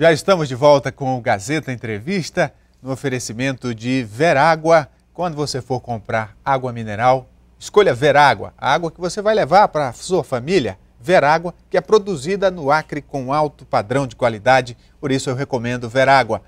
Já estamos de volta com o Gazeta Entrevista, no oferecimento de Verágua. Quando você for comprar água mineral, escolha Verágua, a água que você vai levar para a sua família. Verágua, que é produzida no Acre com alto padrão de qualidade, por isso eu recomendo Verágua.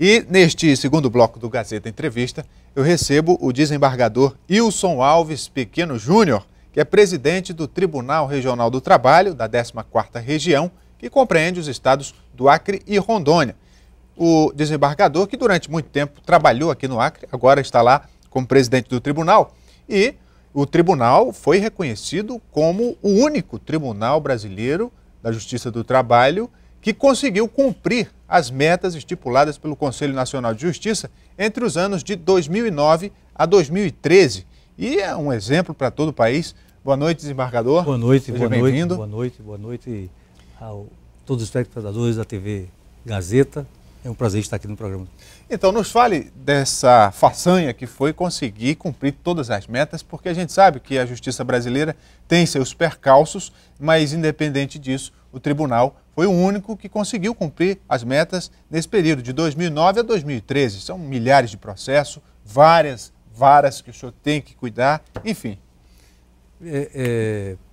E neste segundo bloco do Gazeta Entrevista, eu recebo o desembargador Wilson Alves Pequeno Júnior, que é presidente do Tribunal Regional do Trabalho da 14ª Região, que compreende os estados do Acre e Rondônia. O desembargador, que durante muito tempo trabalhou aqui no Acre, agora está lá como presidente do tribunal, e o tribunal foi reconhecido como o único tribunal brasileiro da Justiça do Trabalho que conseguiu cumprir as metas estipuladas pelo Conselho Nacional de Justiça entre os anos de 2009 a 2013. E é um exemplo para todo o país. Boa noite, desembargador. Boa noite, Seja boa noite, boa noite, boa noite a todos os espectadores da TV Gazeta. É um prazer estar aqui no programa. Então, nos fale dessa façanha que foi conseguir cumprir todas as metas, porque a gente sabe que a justiça brasileira tem seus percalços, mas independente disso, o tribunal foi o único que conseguiu cumprir as metas nesse período de 2009 a 2013. São milhares de processos, várias varas que o senhor tem que cuidar, enfim. É,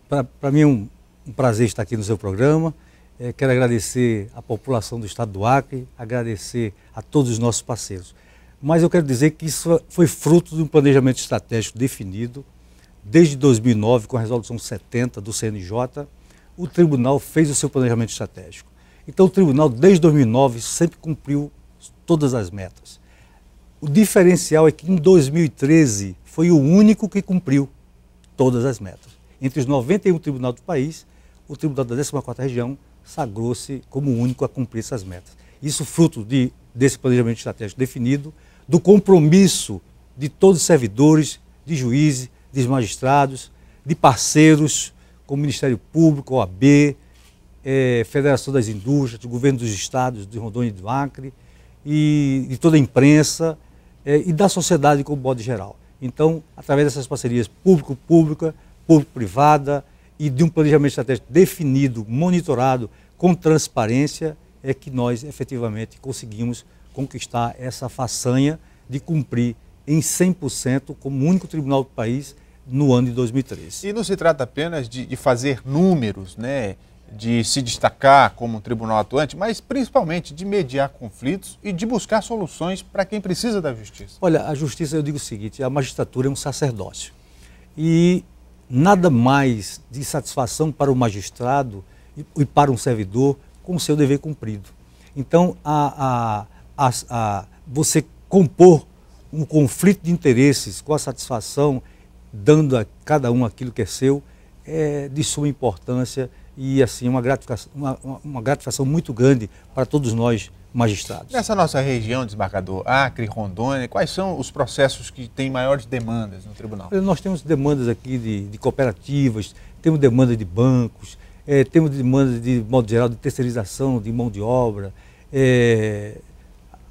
é, Para mim, um, um prazer estar aqui no seu programa. É, quero agradecer à população do estado do Acre, agradecer a todos os nossos parceiros. Mas eu quero dizer que isso foi fruto de um planejamento estratégico definido desde 2009, com a resolução 70 do CNJ. O tribunal fez o seu planejamento estratégico. Então, o tribunal, desde 2009, sempre cumpriu todas as metas. O diferencial é que em 2013 foi o único que cumpriu todas as metas. Entre os 91 tribunais do país, o Tribunal da 14 Região sagrou-se como único a cumprir essas metas. Isso fruto de, desse planejamento estratégico definido, do compromisso de todos os servidores, de juízes, de magistrados, de parceiros, como Ministério Público, OAB, é, eh, Federação das Indústrias, do Governo dos Estados de Rondônia e do Acre, e de toda a imprensa eh, e da sociedade como modo geral. Então, através dessas parcerias público-pública, público-privada, público privada e de um planejamento estratégico definido, monitorado, com transparência, é que nós efetivamente conseguimos conquistar essa façanha de cumprir em 100% como único tribunal do país no ano de 2013. E não se trata apenas de, de fazer números, né? de se destacar como um tribunal atuante, mas principalmente de mediar conflitos e de buscar soluções para quem precisa da justiça. Olha, a justiça, eu digo o seguinte, a magistratura é um sacerdócio. E nada mais de satisfação para o magistrado e, para um servidor com o seu dever cumprido. Então, a, a, a, você compor um conflito de interesses com a satisfação, dando a cada um aquilo que é seu, é de suma importância e assim uma gratificação, uma, uma gratificação muito grande para todos nós magistrados. Nessa nossa região, desembargador, Acre, Rondônia, quais são os processos que têm maiores demandas no tribunal? Nós temos demandas aqui de, de cooperativas, temos demanda de bancos, é, temos demandas de modo geral de terceirização de mão de obra, é,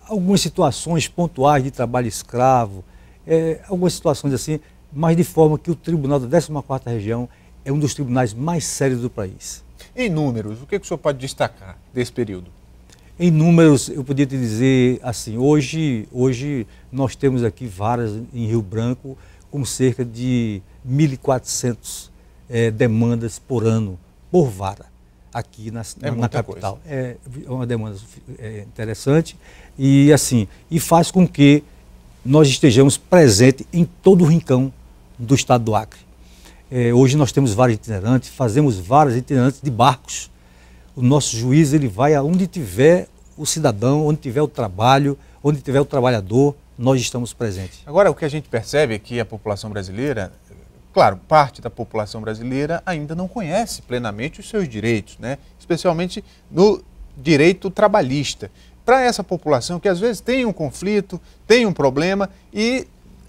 algumas situações pontuais de trabalho escravo, é, algumas situações assim, mas de forma que o Tribunal da 14ª Região é um dos tribunais mais sérios do país. Em números, o que, é que o senhor pode destacar desse período? Em números, eu podia te dizer assim, hoje, hoje nós temos aqui varas em Rio Branco com cerca de 1.400 é, eh, demandas por ano, por vara, aqui na, é na capital. Coisa. É, é uma demanda é, interessante e assim, e faz com que nós estejamos presentes em todo o rincão do estado do Acre. É, hoje nós temos várias itinerantes, fazemos várias itinerantes de barcos o nosso juiz ele vai aonde tiver o cidadão, onde tiver o trabalho, onde tiver o trabalhador, nós estamos presentes. Agora, o que a gente percebe é que a população brasileira, claro, parte da população brasileira ainda não conhece plenamente os seus direitos, né? especialmente no direito trabalhista. Para essa população que às vezes tem um conflito, tem um problema e,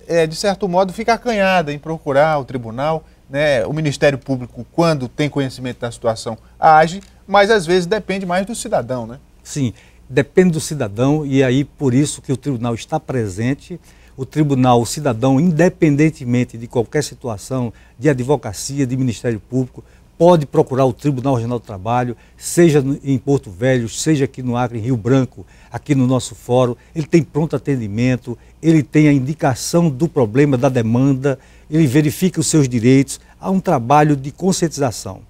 é, de certo modo, fica acanhada em procurar o tribunal, né? o Ministério Público, quando tem conhecimento da situação, age, mas às vezes depende mais do cidadão, né? Sim, depende do cidadão e aí por isso que o tribunal está presente. O tribunal, o cidadão, independentemente de qualquer situação, de advocacia, de Ministério Público, pode procurar o Tribunal Regional do Trabalho, seja em Porto Velho, seja aqui no Acre, em Rio Branco, aqui no nosso fórum. Ele tem pronto atendimento, ele tem a indicação do problema, da demanda, ele verifica os seus direitos. Há um trabalho de conscientização.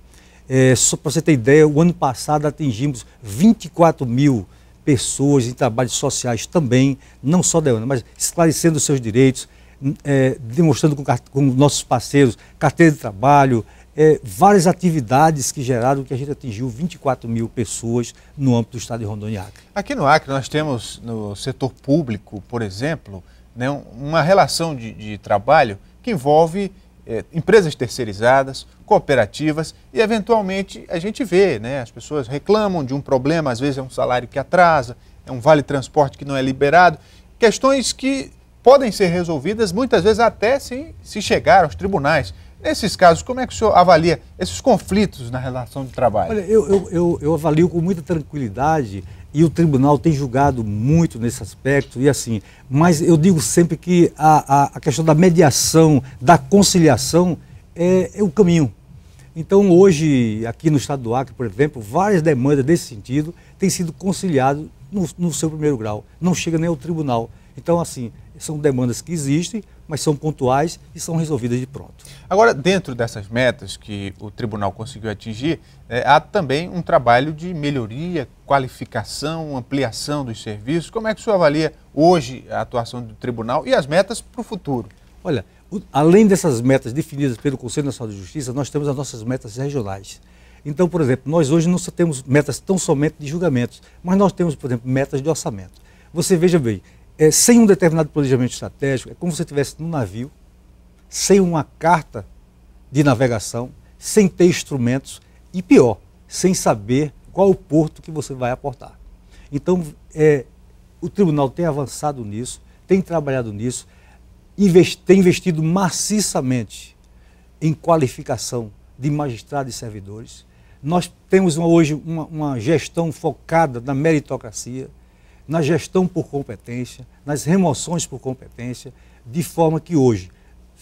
É, só para você ter ideia, o ano passado atingimos 24 mil pessoas em trabalhos sociais também, não só da UNA, mas esclarecendo os seus direitos, hum, é, demonstrando com, com, nossos parceiros carteira de trabalho, é, várias atividades que geraram que a gente atingiu 24 mil pessoas no âmbito do estado de Rondônia e Acre. Aqui no Acre nós temos no setor público, por exemplo, né, uma relação de, de trabalho que envolve é, empresas terceirizadas, cooperativas e, eventualmente, a gente vê, né? As pessoas reclamam de um problema, às vezes é um salário que atrasa, é um vale-transporte que não é liberado. Questões que podem ser resolvidas, muitas vezes, até se, se chegar aos tribunais. Nesses casos, como é que o senhor avalia esses conflitos na relação de trabalho? Olha, eu, eu, eu, eu avalio com muita tranquilidade e o tribunal tem julgado muito nesse aspecto e assim. Mas eu digo sempre que a, a, a questão da mediação, da conciliação é, é, o caminho. Então hoje aqui no Estado do Acre, por exemplo, várias demandas desse sentido têm sido conciliadas no, no seu primeiro grau. Não chega nem ao tribunal. Então assim são demandas que existem mas são pontuais e são resolvidas de pronto. Agora, dentro dessas metas que o tribunal conseguiu atingir, é, há também um trabalho de melhoria, qualificação, ampliação dos serviços. Como é que o senhor avalia hoje a atuação do tribunal e as metas para o futuro? Olha, o, além dessas metas definidas pelo Conselho Nacional de Justiça, nós temos as nossas metas regionais. Então, por exemplo, nós hoje não temos metas tão somente de julgamentos, mas nós temos, por exemplo, metas de orçamento. Você veja bem, é, sem um determinado planejamento estratégico, é como se você estivesse num navio, sem uma carta de navegação, sem ter instrumentos e pior, sem saber qual o porto que você vai aportar. Então, é, o tribunal tem avançado nisso, tem trabalhado nisso, tem investido maciçamente em qualificação de magistrados e servidores. Nós temos uma, hoje uma, uma gestão focada na meritocracia na gestão por competência, nas remoções por competência, de forma que hoje,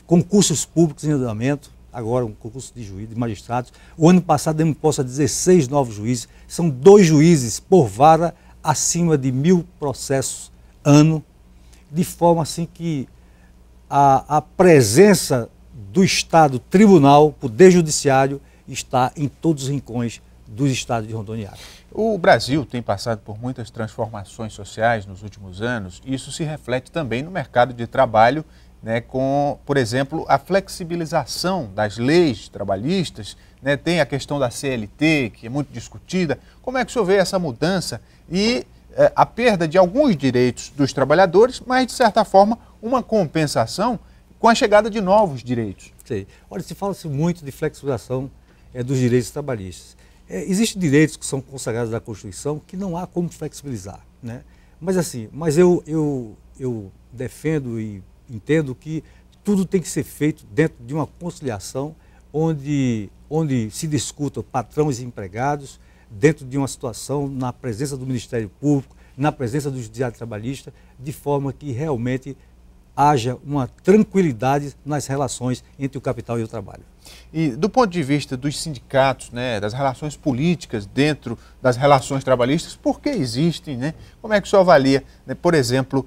concursos públicos em andamento, agora um concurso de juízes, de magistrados, o ano passado demos posse a 16 novos juízes, são dois juízes por vara acima de mil processos ano, de forma assim que a, a presença do Estado tribunal, poder judiciário, está em todos os rincões dos estados de Rondônia. O Brasil tem passado por muitas transformações sociais nos últimos anos. E isso se reflete também no mercado de trabalho, né, com, por exemplo, a flexibilização das leis trabalhistas. Né, tem a questão da CLT, que é muito discutida. Como é que o senhor vê essa mudança e eh, a perda de alguns direitos dos trabalhadores, mas, de certa forma, uma compensação com a chegada de novos direitos? Olha, se fala-se muito de flexibilização é, dos direitos trabalhistas. É, Existem direitos que são consagrados na Constituição que não há como flexibilizar. Né? Mas assim, mas eu, eu, eu defendo e entendo que tudo tem que ser feito dentro de uma conciliação onde, onde se discuta patrões e empregados, dentro de uma situação, na presença do Ministério Público, na presença do Judiciário Trabalhista, de forma que realmente haja uma tranquilidade nas relações entre o capital e o trabalho. E do ponto de vista dos sindicatos, né, das relações políticas dentro das relações trabalhistas, por que existem? Né? Como é que o senhor avalia, né? por exemplo,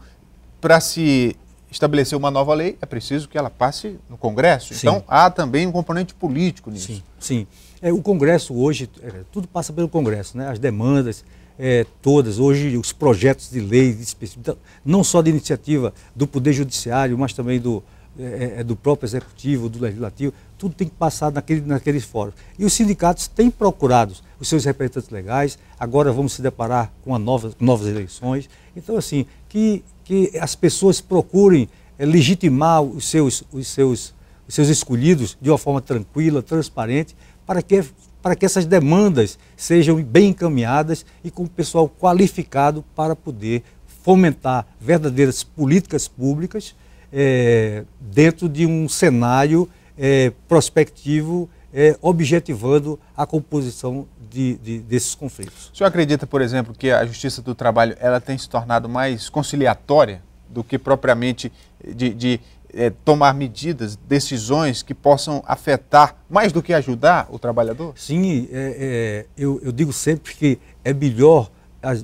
para se estabelecer uma nova lei, é preciso que ela passe no Congresso. Sim. Então há também um componente político nisso. Sim, sim. É, o Congresso hoje, é, tudo passa pelo Congresso, né? as demandas, é, todas. Hoje, os projetos de lei, então, não só de iniciativa do Poder Judiciário, mas também do, é, é, é, do próprio Executivo, do Legislativo, tudo tem que passar naquele, naqueles fóruns. E os sindicatos têm procurado os seus representantes legais, agora vamos se deparar com nova, novas eleições. Então, assim, que, que as pessoas procurem é, legitimar os seus, os, seus, os seus escolhidos de uma forma tranquila, transparente, para que para que essas demandas sejam bem encaminhadas e com o pessoal qualificado para poder fomentar verdadeiras políticas públicas é, dentro de um cenário é, prospectivo, é, objetivando a composição de, de, desses conflitos. O senhor acredita, por exemplo, que a Justiça do Trabalho ela tem se tornado mais conciliatória do que propriamente de, de é, tomar medidas, decisões que possam afetar, mais do que ajudar, o trabalhador? Sim, é, é, eu, eu, digo sempre que é melhor,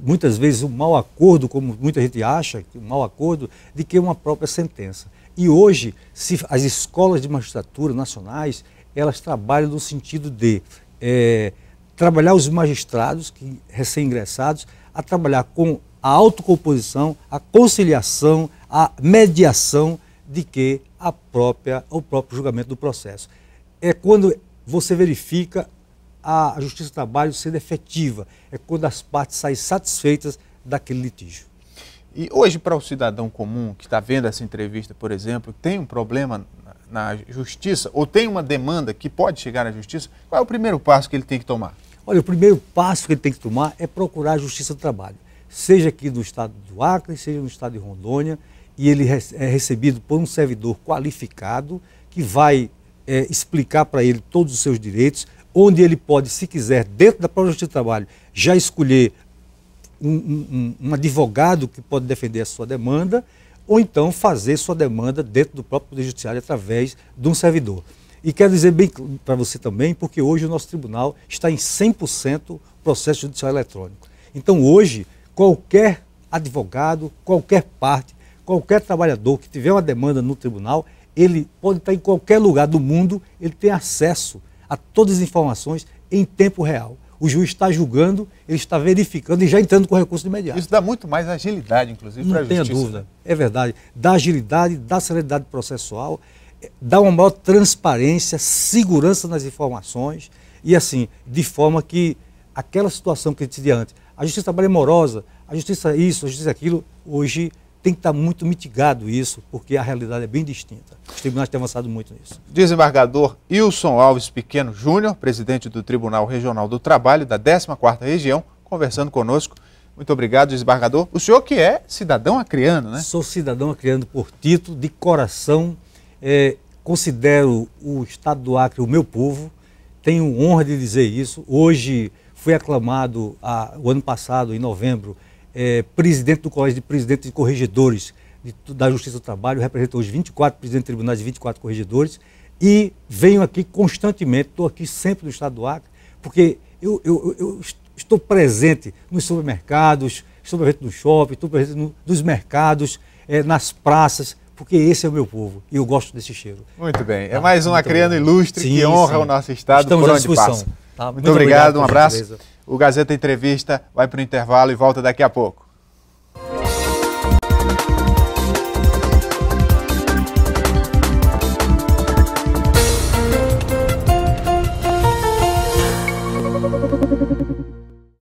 muitas vezes, o um mau acordo, como muita gente acha, um mau acordo, de que uma própria sentença. E hoje, se as escolas de magistratura nacionais, elas trabalham no sentido de é, trabalhar os magistrados que recém-ingressados a trabalhar com a autocomposição, a conciliação, a mediação de que a própria, o próprio julgamento do processo. É quando você verifica a Justiça do Trabalho sendo efetiva, é quando as partes saem satisfeitas daquele litígio. E hoje, para o cidadão comum que está vendo essa entrevista, por exemplo, tem um problema na justiça ou tem uma demanda que pode chegar à justiça, qual é o primeiro passo que ele tem que tomar? Olha, o primeiro passo que ele tem que tomar é procurar a justiça do trabalho, seja aqui no estado do Acre, seja no estado de Rondônia, e ele é recebido por um servidor qualificado que vai é, explicar para ele todos os seus direitos, onde ele pode, se quiser, dentro da própria Justiça do Trabalho, já escolher um, um, um, advogado que pode defender a sua demanda, ou então fazer sua demanda dentro do próprio Poder Judiciário através de um servidor. E quero dizer bem para você também, porque hoje o nosso tribunal está em 100% processo judicial eletrônico. Então hoje, qualquer advogado, qualquer parte Qualquer trabalhador que tiver uma demanda no tribunal, ele pode estar em qualquer lugar do mundo, ele tem acesso a todas as informações em tempo real. O juiz está julgando, ele está verificando e já entrando com recurso imediato. Isso dá muito mais agilidade, inclusive, para a justiça. Não tenha dúvida, né? é verdade. Dá agilidade, dá celeridade processual, eh, dá uma maior transparência, segurança nas informações e, assim, de forma que aquela situação que gente tinha antes, a justiça trabalha morosa, a justiça isso, a justiça aquilo, hoje tem que estar tá muito mitigado isso, porque a realidade é bem distinta. Os tribunais têm avançado muito nisso. Desembargador Wilson Alves Pequeno Júnior, presidente do Tribunal Regional do Trabalho da 14ª Região, conversando conosco. Muito obrigado, desembargador. O senhor que é cidadão acreano, né? Sou cidadão acreano por título, de coração. É, considero o Estado do Acre o meu povo. Tenho honra de dizer isso. Hoje fui aclamado, a, o ano passado, em novembro, é, presidente do Colégio de Presidentes e Corregedores de, da Justiça do Trabalho, represento hoje 24 presidentes de tribunais e 24 corregedores, e venho aqui constantemente, estou aqui sempre no estado do Acre, porque eu, eu, eu estou presente nos supermercados, estou presente no shopping, estou presente no, nos mercados, é, nas praças, porque esse é o meu povo e eu gosto desse cheiro. Muito bem. É tá? mais um acreano ilustre sim, que honra sim. o nosso estado Estamos por onde passa. Tá? Muito, Muito, obrigado, obrigado um abraço. O Gazeta Entrevista vai para o intervalo e volta daqui a pouco.